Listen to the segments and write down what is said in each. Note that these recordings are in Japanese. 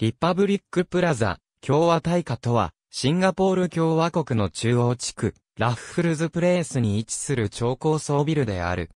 リパブリックプラザ、共和大化とは、シンガポール共和国の中央地区、ラッフルズプレースに位置する超高層ビルである。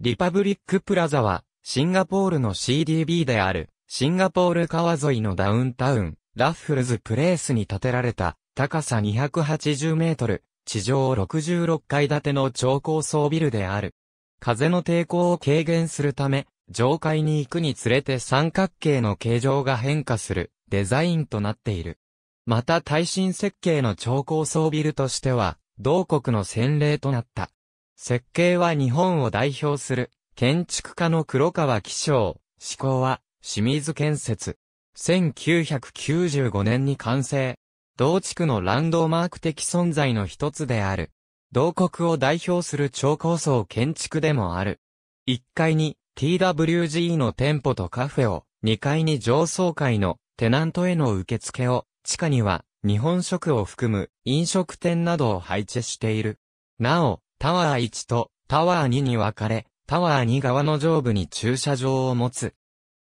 リパブリックプラザは、シンガポールの CDB である、シンガポール川沿いのダウンタウン、ラッフルズプレースに建てられた、高さ280メートル、地上66階建ての超高層ビルである。風の抵抗を軽減するため、上階に行くにつれて三角形の形状が変化するデザインとなっている。また耐震設計の超高層ビルとしては、同国の先例となった。設計は日本を代表する建築家の黒川紀章、思考は清水建設。1995年に完成。同地区のランドマーク的存在の一つである。同国を代表する超高層建築でもある。1階に TWG の店舗とカフェを、2階に上層階のテナントへの受付を、地下には日本食を含む飲食店などを配置している。なお、タワー1とタワー2に分かれ、タワー2側の上部に駐車場を持つ。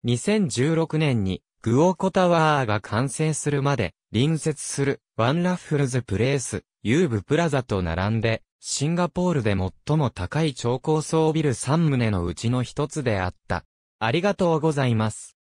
2016年にグオコタワーが完成するまで隣接するワンラッフルズプレイス、ユーブプラザと並んでシンガポールで最も高い超高層ビル3棟のうちの一つであった。ありがとうございます。